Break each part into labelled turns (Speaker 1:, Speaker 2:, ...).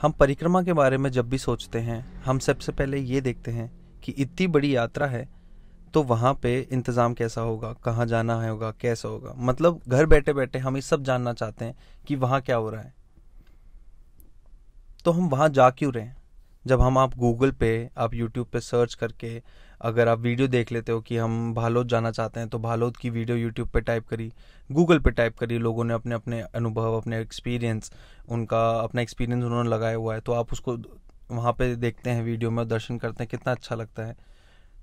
Speaker 1: हम परिक्रमा के बारे में जब भी सोचते हैं हम सबसे पहले ये देखते हैं कि इतनी बड़ी यात्रा है तो वहाँ पे इंतज़ाम कैसा होगा कहाँ जाना है होगा कैसा होगा मतलब घर बैठे बैठे हम ये सब जानना चाहते हैं कि वहाँ क्या हो रहा है तो हम वहाँ जा क्यों रहे हैं जब हम आप गूगल पे आप यूट्यूब पे सर्च करके अगर आप वीडियो देख लेते हो कि हम भालोद जाना चाहते हैं तो भालोद की वीडियो यूट्यूब पे टाइप करी गूगल पे टाइप करी लोगों ने अपने अपने अनुभव अपने एक्सपीरियंस उनका अपना एक्सपीरियंस उन्होंने लगाया हुआ है तो आप उसको वहाँ पे देखते हैं वीडियो में दर्शन करते हैं कितना अच्छा लगता है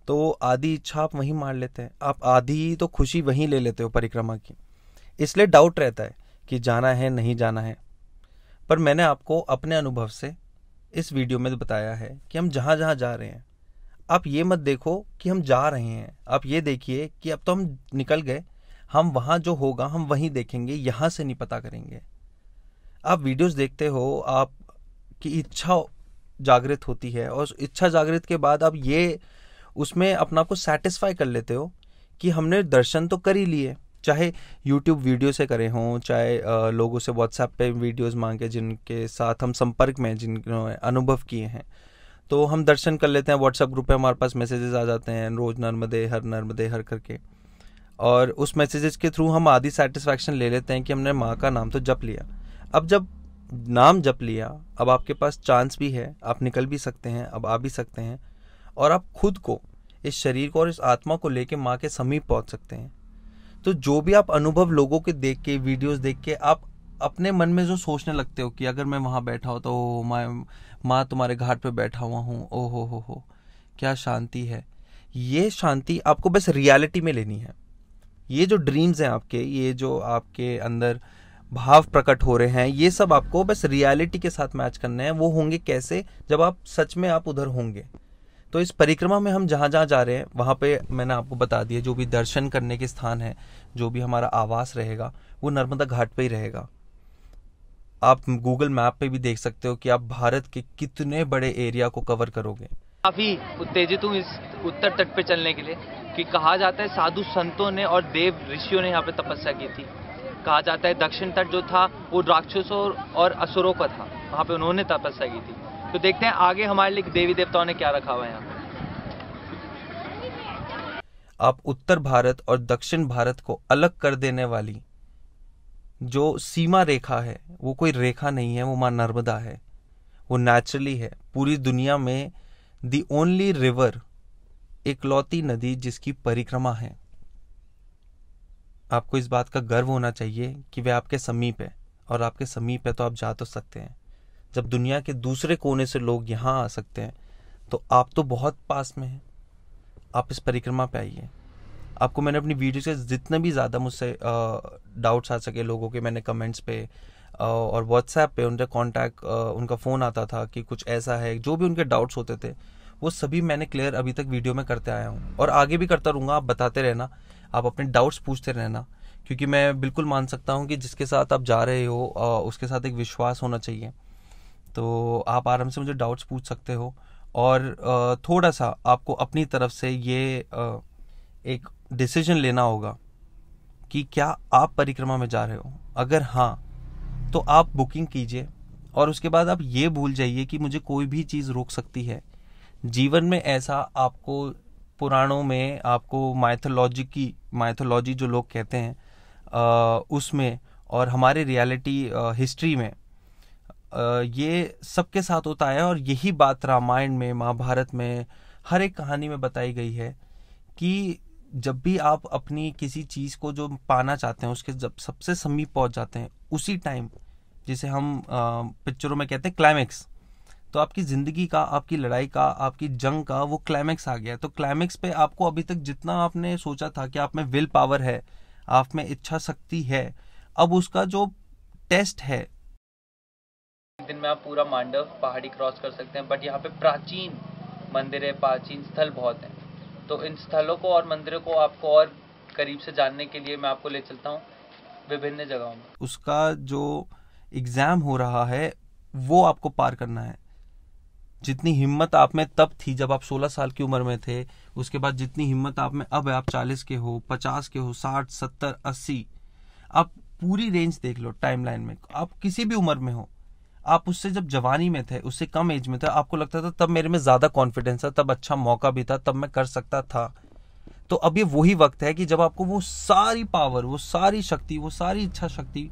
Speaker 1: तो आधी इच्छा आप वहीं मार लेते हैं आप आधी तो खुशी वहीं ले लेते हो परिक्रमा की इसलिए डाउट रहता है कि जाना है नहीं जाना है पर मैंने आपको अपने अनुभव से इस वीडियो में बताया है कि हम जहाँ जहाँ जा रहे हैं आप ये मत देखो कि हम जा रहे हैं आप ये देखिए कि अब तो हम निकल गए हम वहाँ जो होगा हम वहीं देखेंगे यहाँ से नहीं पता करेंगे आप वीडियोस देखते हो आप की इच्छा जागृत होती है और इच्छा जागृत के बाद आप ये उसमें अपना को सेटिस्फाई कर लेते हो कि हमने दर्शन तो कर ही लिए चाहे यूट्यूब वीडियो से करे हों चाहे लोगों से व्हाट्सएप पे वीडियोस मांगे जिनके साथ हम संपर्क में जिन अनुभव किए हैं तो हम दर्शन कर लेते हैं व्हाट्सएप ग्रुप पे हमारे पास मैसेजेस आ जाते हैं रोज़ नर्मदे हर नर्मदे हर करके और उस मैसेजेस के थ्रू हम आधी सेटिस्फैक्शन ले लेते हैं कि हमने माँ का नाम तो जप लिया अब जब नाम जप लिया अब आपके पास चांस भी है आप निकल भी सकते हैं अब आ भी सकते हैं और आप खुद को इस शरीर को और इस आत्मा को लेके माँ के समीप पहुँच सकते हैं तो जो भी आप अनुभव लोगों के देख के वीडियोस देख के आप अपने मन में जो सोचने लगते हो कि अगर मैं वहाँ बैठा हो तो मैं माँ तुम्हारे घाट पे बैठा हुआ हूँ ओ हो हो हो क्या शांति है ये शांति आपको बस रियलिटी में लेनी है ये जो ड्रीम्स हैं आपके ये जो आपके अंदर भाव प्रकट हो रहे हैं ये सब आपको बस रियलिटी के साथ मैच करने हैं वो होंगे कैसे जब आप सच में आप उधर होंगे तो इस परिक्रमा में हम जहाँ जहाँ जा रहे हैं वहाँ पे मैंने आपको बता दिया जो भी दर्शन करने के स्थान है जो भी हमारा आवास रहेगा वो नर्मदा घाट पे ही रहेगा आप गूगल मैप पे भी देख सकते हो कि आप भारत के कितने बड़े एरिया को कवर करोगे काफ़ी उत्तेजित हूँ इस उत्तर तट पे चलने के लिए कि कहा जाता है साधु संतों ने और देव ऋषियों ने यहाँ पे तपस्या की थी कहा जाता है दक्षिण तट जो था वो राक्षसों और असुरों का था वहाँ पे उन्होंने तपस्या की थी तो देखते हैं आगे हमारे लिए देवी देवताओं ने क्या रखा हुआ है यहाँ आप उत्तर भारत और दक्षिण भारत को अलग कर देने वाली जो सीमा रेखा है वो कोई रेखा नहीं है वो माँ नर्मदा है वो नेचुरली है पूरी दुनिया में दी ओनली रिवर इकलौती नदी जिसकी परिक्रमा है आपको इस बात का गर्व होना चाहिए कि वह आपके समीप है और आपके समीप है तो आप जा तो सकते हैं जब दुनिया के दूसरे कोने से लोग यहाँ आ सकते हैं तो आप तो बहुत पास में हैं आप इस परिक्रमा पे आइए आपको मैंने अपनी वीडियो से जितने भी ज़्यादा मुझसे डाउट्स आ सके लोगों के मैंने कमेंट्स पे और व्हाट्सएप पे उनका कांटेक्ट उनका फ़ोन आता था कि कुछ ऐसा है जो भी उनके डाउट्स होते थे वो सभी मैंने क्लियर अभी तक वीडियो में करते आया हूँ और आगे भी करता रहूँगा आप बताते रहना आप अपने डाउट्स पूछते रहना क्योंकि मैं बिल्कुल मान सकता हूँ कि जिसके साथ आप जा रहे हो उसके साथ एक विश्वास होना चाहिए तो आप आराम से मुझे डाउट्स पूछ सकते हो और थोड़ा सा आपको अपनी तरफ से ये एक डिसीजन लेना होगा कि क्या आप परिक्रमा में जा रहे हो अगर हाँ तो आप बुकिंग कीजिए और उसके बाद आप ये भूल जाइए कि मुझे कोई भी चीज़ रोक सकती है जीवन में ऐसा आपको पुराणों में आपको माइथोलॉजी की माइथोलॉजी जो लोग कहते हैं उसमें और हमारे रियलिटी हिस्ट्री में आ, ये सबके साथ होता है और यही बात रामायण में महाभारत में हर एक कहानी में बताई गई है कि जब भी आप अपनी किसी चीज़ को जो पाना चाहते हैं उसके जब सबसे समीप पहुंच जाते हैं उसी टाइम जिसे हम पिक्चरों में कहते हैं क्लाइमैक्स तो आपकी ज़िंदगी का आपकी लड़ाई का आपकी जंग का वो क्लाइमैक्स आ गया तो क्लाइमैक्स पे आपको अभी तक जितना आपने सोचा था कि आप में विल पावर है आप में इच्छा शक्ति है अब उसका जो टेस्ट है दिन में आप पूरा मांडव पहाड़ी क्रॉस कर सकते हैं बट यहाँ पे प्राचीन मंदिर है प्राचीन स्थल बहुत है तो इन स्थलों को और मंदिरों को आपको और करीब से जानने के लिए मैं आपको ले चलता हूँ विभिन्न जगहों में उसका जो एग्ज़ाम हो रहा है वो आपको पार करना है जितनी हिम्मत आप में तब थी जब आप 16 साल की उम्र में थे उसके बाद जितनी हिम्मत आप में अब है आप 40 के हो 50 के हो 60 70 80 आप पूरी रेंज देख लो टाइमलाइन में आप किसी भी उम्र में हो आप उससे जब जवानी में थे उससे कम एज में थे आपको लगता था तब मेरे में ज़्यादा कॉन्फिडेंस था तब अच्छा मौका भी था तब मैं कर सकता था तो अब ये वही वक्त है कि जब आपको वो सारी पावर वो सारी शक्ति वो सारी इच्छा शक्ति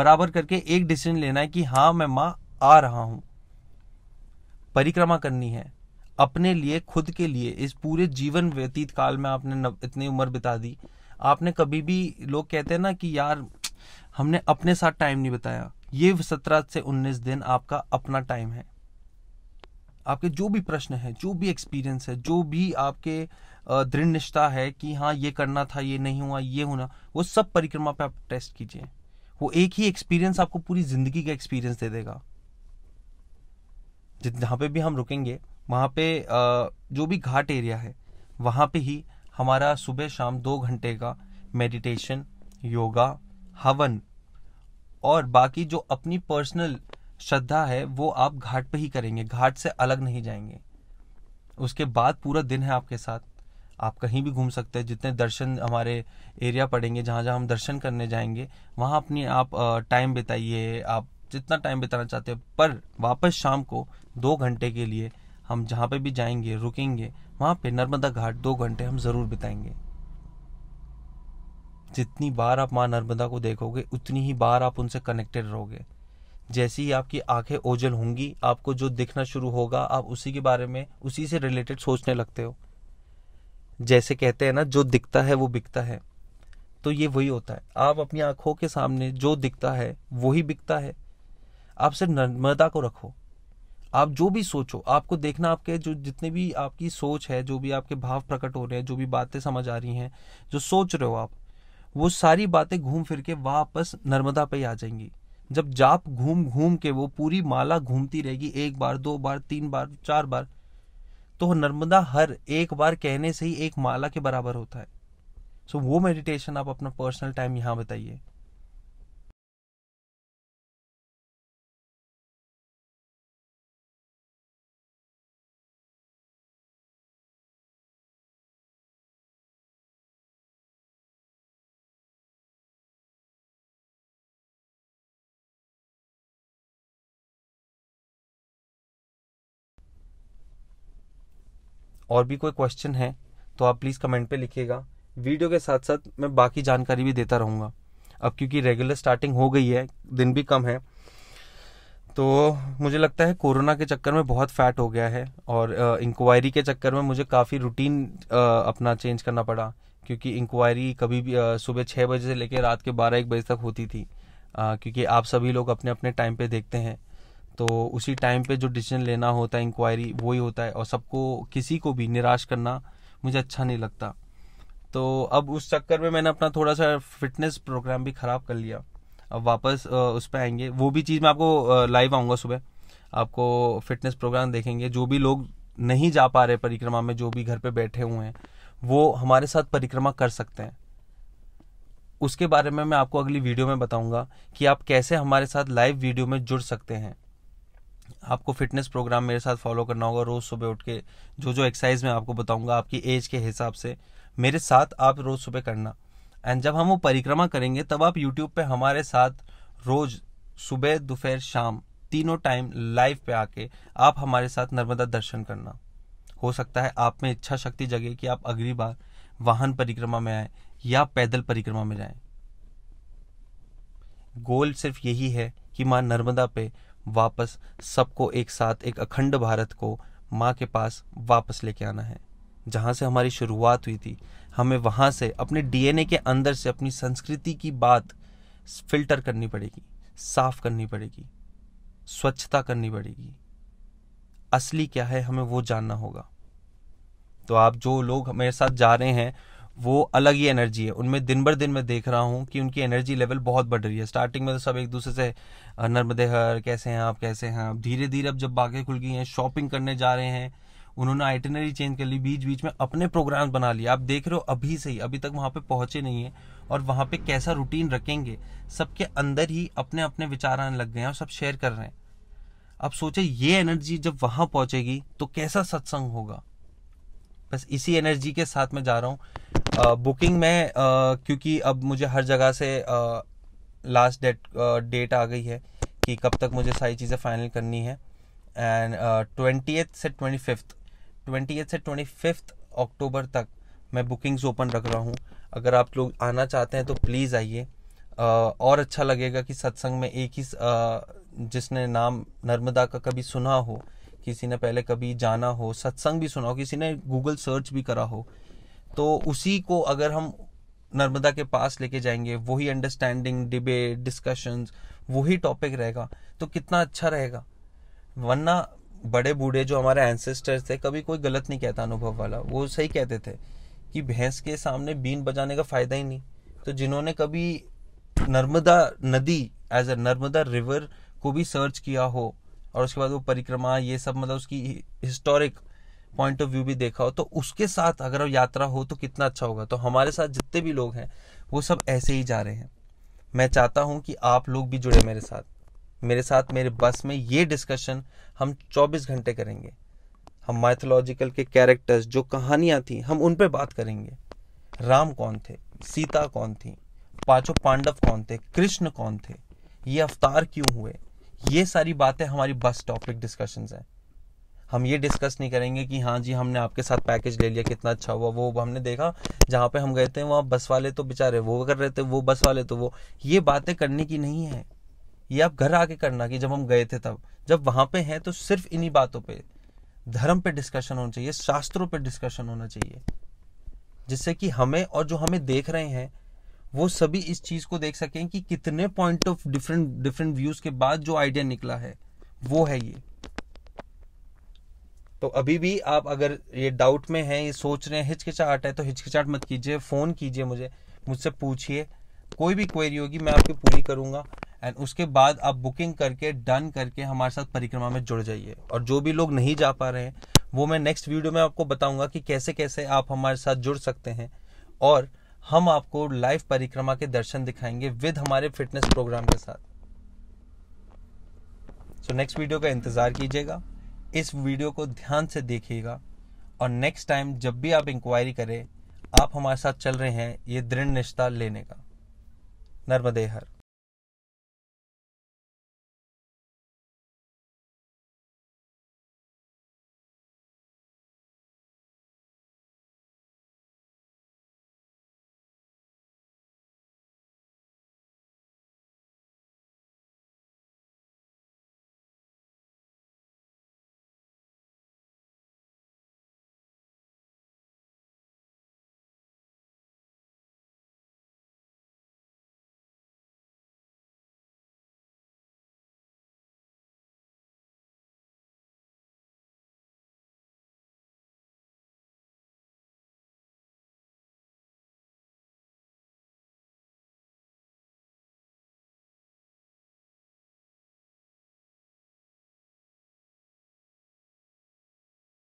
Speaker 1: बराबर करके एक डिसीजन लेना है कि हाँ मैं माँ आ रहा हूँ परिक्रमा करनी है अपने लिए खुद के लिए इस पूरे जीवन व्यतीत काल में आपने इतनी उम्र बिता दी आपने कभी भी लोग कहते हैं ना कि यार हमने अपने साथ टाइम नहीं बताया ये सत्रह से उन्नीस दिन आपका अपना टाइम है आपके जो भी प्रश्न है जो भी एक्सपीरियंस है जो भी आपके दृढ़ निष्ठा है कि हाँ ये करना था ये नहीं हुआ ये होना वो सब परिक्रमा पे आप टेस्ट कीजिए वो एक ही एक्सपीरियंस आपको पूरी जिंदगी का एक्सपीरियंस दे देगा जहां पे भी हम रुकेंगे वहां पे जो भी घाट एरिया है वहां पे ही हमारा सुबह शाम दो घंटे का मेडिटेशन योगा हवन और बाकी जो अपनी पर्सनल श्रद्धा है वो आप घाट पे ही करेंगे घाट से अलग नहीं जाएंगे उसके बाद पूरा दिन है आपके साथ आप कहीं भी घूम सकते हैं जितने दर्शन हमारे एरिया पड़ेंगे जहाँ जहाँ हम दर्शन करने जाएंगे वहाँ अपनी आप टाइम बिताइए आप जितना टाइम बिताना चाहते हैं पर वापस शाम को दो घंटे के लिए हम जहाँ पे भी जाएंगे रुकेंगे वहाँ पे नर्मदा घाट दो घंटे हम ज़रूर बिताएंगे जितनी बार आप माँ नर्मदा को देखोगे उतनी ही बार आप उनसे कनेक्टेड रहोगे जैसी ही आपकी आंखें ओझल होंगी आपको जो दिखना शुरू होगा आप उसी के बारे में उसी से रिलेटेड सोचने लगते हो जैसे कहते हैं ना जो दिखता है वो बिकता है तो ये वही होता है आप अपनी आंखों के सामने जो दिखता है वही बिकता है आप सिर्फ नर्मदा को रखो आप जो भी सोचो आपको देखना आपके जो जितने भी आपकी सोच है जो भी आपके भाव प्रकट हो रहे हैं जो भी बातें समझ आ रही हैं जो सोच रहे हो आप वो सारी बातें घूम फिर के वापस नर्मदा पे ही आ जाएंगी जब जाप घूम घूम के वो पूरी माला घूमती रहेगी एक बार दो बार तीन बार चार बार तो नर्मदा हर एक बार कहने से ही एक माला के बराबर होता है सो so, वो मेडिटेशन आप अपना पर्सनल टाइम यहाँ बताइए और भी कोई क्वेश्चन है तो आप प्लीज़ कमेंट पे लिखिएगा वीडियो के साथ साथ मैं बाकी जानकारी भी देता रहूँगा अब क्योंकि रेगुलर स्टार्टिंग हो गई है दिन भी कम है तो मुझे लगता है कोरोना के चक्कर में बहुत फैट हो गया है और इंक्वायरी के चक्कर में मुझे काफ़ी रूटीन अपना चेंज करना पड़ा क्योंकि इंक्वायरी कभी भी सुबह छः बजे से लेकर रात के बारह एक बजे तक होती थी क्योंकि आप सभी लोग अपने अपने टाइम पे देखते हैं तो उसी टाइम पे जो डिसीजन लेना होता है इंक्वायरी वही होता है और सबको किसी को भी निराश करना मुझे अच्छा नहीं लगता तो अब उस चक्कर में मैंने अपना थोड़ा सा फिटनेस प्रोग्राम भी ख़राब कर लिया अब वापस उस पर आएंगे वो भी चीज़ मैं आपको लाइव आऊँगा सुबह आपको फिटनेस प्रोग्राम देखेंगे जो भी लोग नहीं जा पा रहे परिक्रमा में जो भी घर पे बैठे हुए हैं वो हमारे साथ परिक्रमा कर सकते हैं उसके बारे में मैं आपको अगली वीडियो में बताऊंगा कि आप कैसे हमारे साथ लाइव वीडियो में जुड़ सकते हैं आपको फिटनेस प्रोग्राम मेरे साथ फॉलो करना होगा रोज़ सुबह उठ के जो जो एक्सरसाइज मैं आपको बताऊंगा आपकी एज के हिसाब से मेरे साथ आप रोज़ सुबह करना एंड जब हम वो परिक्रमा करेंगे तब आप यूट्यूब पे हमारे साथ रोज़ सुबह दोपहर शाम तीनों टाइम लाइव पे आके आप हमारे साथ नर्मदा दर्शन करना हो सकता है आप में इच्छा शक्ति जगे कि आप अगली बार वाहन परिक्रमा में आए या पैदल परिक्रमा में जाए गोल सिर्फ यही है कि माँ नर्मदा पे वापस सबको एक साथ एक अखंड भारत को माँ के पास वापस लेके आना है जहाँ से हमारी शुरुआत हुई थी हमें वहाँ से अपने डीएनए के अंदर से अपनी संस्कृति की बात फिल्टर करनी पड़ेगी साफ करनी पड़ेगी स्वच्छता करनी पड़ेगी असली क्या है हमें वो जानना होगा तो आप जो लोग मेरे साथ जा रहे हैं वो अलग ही एनर्जी है उनमें दिन भर दिन मैं देख रहा हूँ कि उनकी एनर्जी लेवल बहुत बढ़ रही है स्टार्टिंग में तो सब एक दूसरे से नर्मदे हर कैसे हैं आप कैसे हैं आप धीरे धीरे अब जब बागें खुल गई हैं शॉपिंग करने जा रहे हैं उन्होंने आइटनरी चेंज कर ली बीच बीच में अपने प्रोग्राम बना लिए आप देख रहे हो अभी से ही अभी तक वहाँ पे पहुँचे नहीं है और वहाँ पे कैसा रूटीन रखेंगे सबके अंदर ही अपने अपने विचार आने लग गए हैं और सब शेयर कर रहे हैं अब सोचे ये एनर्जी जब वहाँ पहुँचेगी तो कैसा सत्संग होगा बस इसी एनर्जी के साथ में जा रहा हूँ बुकिंग में क्योंकि अब मुझे हर जगह से लास्ट डेट डेट आ गई है कि कब तक मुझे सारी चीज़ें फाइनल करनी है एंड ट्वेंटी से ट्वेंटी फिफ्थ ट्वेंटी से ट्वेंटी फिफ्थ अक्टूबर तक मैं बुकिंग्स ओपन रख रहा हूँ अगर आप लोग आना चाहते हैं तो प्लीज़ आइए और अच्छा लगेगा कि सत्संग में एक ही जिसने नाम नर्मदा का कभी सुना हो किसी ने पहले कभी जाना हो सत्संग भी सुना हो किसी ने गूगल सर्च भी करा हो तो उसी को अगर हम नर्मदा के पास लेके जाएंगे वही अंडरस्टैंडिंग डिबेट डिस्कशंस वही टॉपिक रहेगा तो कितना अच्छा रहेगा वरना बड़े बूढ़े जो हमारे एंसेस्टर्स थे कभी कोई गलत नहीं कहता अनुभव वाला वो सही कहते थे कि भैंस के सामने बीन बजाने का फायदा ही नहीं तो जिन्होंने कभी नर्मदा नदी एज ए नर्मदा रिवर को भी सर्च किया हो और उसके बाद वो परिक्रमा ये सब मतलब उसकी हिस्टोरिक पॉइंट ऑफ व्यू भी देखा हो तो उसके साथ अगर यात्रा हो तो कितना अच्छा होगा तो हमारे साथ जितने भी लोग हैं वो सब ऐसे ही जा रहे हैं मैं चाहता हूं कि आप लोग भी जुड़े मेरे साथ मेरे साथ मेरे बस में ये डिस्कशन हम 24 घंटे करेंगे हम माइथोलॉजिकल के कैरेक्टर्स जो कहानियाँ थी हम उन पर बात करेंगे राम कौन थे सीता कौन थी पांचों पांडव कौन थे कृष्ण कौन थे ये अवतार क्यों हुए ये सारी बातें हमारी बस टॉपिक डिस्कशंस हैं हम ये डिस्कस नहीं करेंगे कि हाँ जी हमने आपके साथ पैकेज ले लिया कितना अच्छा हुआ वो हमने देखा जहाँ पे हम गए थे वहाँ बस वाले तो बेचारे वो कर रहे थे वो बस वाले तो वो ये बातें करने की नहीं है ये आप घर आके करना कि जब हम गए थे तब जब वहाँ पे हैं तो सिर्फ इन्हीं बातों पे धर्म पे डिस्कशन होना चाहिए शास्त्रों पे डिस्कशन होना चाहिए जिससे कि हमें और जो हमें देख रहे हैं वो सभी इस चीज को देख सकें कि कितने point of different different views के बाद जो आइडिया निकला है वो है ये तो अभी भी आप अगर ये डाउट में हैं ये सोच रहे हैं हिचकिचाहट है तो हिचकिचाहट मत कीजिए फ़ोन कीजिए मुझे मुझसे पूछिए कोई भी क्वेरी होगी मैं आपकी पूरी करूँगा एंड उसके बाद आप बुकिंग करके डन करके हमारे साथ परिक्रमा में जुड़ जाइए और जो भी लोग नहीं जा पा रहे हैं वो मैं नेक्स्ट वीडियो में आपको बताऊंगा कि कैसे कैसे आप हमारे साथ जुड़ सकते हैं और हम आपको लाइव परिक्रमा के दर्शन दिखाएंगे विद हमारे फिटनेस प्रोग्राम के साथ सो नेक्स्ट वीडियो का इंतज़ार कीजिएगा इस वीडियो को ध्यान से देखिएगा और नेक्स्ट टाइम जब भी आप इंक्वायरी करें आप हमारे साथ चल रहे हैं ये दृढ़ निष्ठा लेने का नर्मदे हर